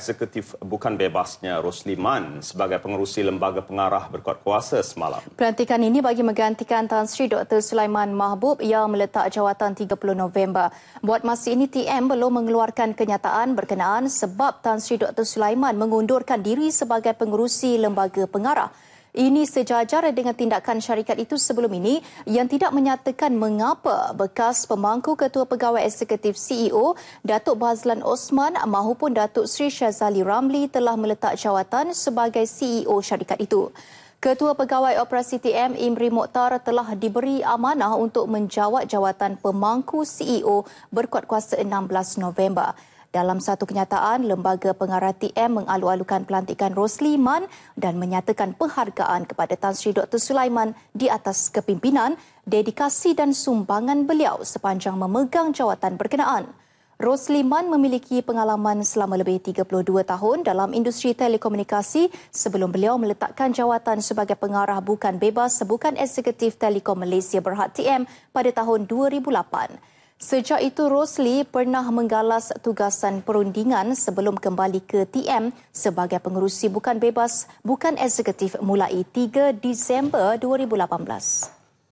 eksekutif bukan bebasnya Rosli Man sebagai pengerusi lembaga pengarah berkuat kuasa semalam. Pelantikan ini bagi menggantikan Tan Sri Dr. Sulaiman Mahbub yang meletak jawatan 30 November. Buat masa ini TM belum mengeluarkan kenyataan berkenaan sebab Tan Sri Dr. Sulaiman mengundurkan diri sebagai pengerusi lembaga pengarah. Ini sejajar dengan tindakan syarikat itu sebelum ini yang tidak menyatakan mengapa bekas pemangku ketua pegawai eksekutif CEO Datuk Bazlan Osman maupun Datuk Sri Syazali Ramli telah meletak jawatan sebagai CEO syarikat itu. Ketua Pegawai Operasi TM Imri Mokhtar telah diberi amanah untuk menjawat jawatan pemangku CEO berkuat kuasa 16 November. Dalam satu kenyataan, Lembaga Pengarah TM mengalu-alukan pelantikan Rosliman dan menyatakan penghargaan kepada Tan Sri Dr. Sulaiman di atas kepimpinan, dedikasi dan sumbangan beliau sepanjang memegang jawatan berkenaan. Rosliman memiliki pengalaman selama lebih 32 tahun dalam industri telekomunikasi sebelum beliau meletakkan jawatan sebagai pengarah bukan bebas sebukan eksekutif Telekom Malaysia Berhad TM pada tahun 2008. Sejak itu Rosli pernah menggalas tugasan perundingan sebelum kembali ke TM sebagai pengerusi bukan bebas bukan eksekutif mulai 3 Disember 2018.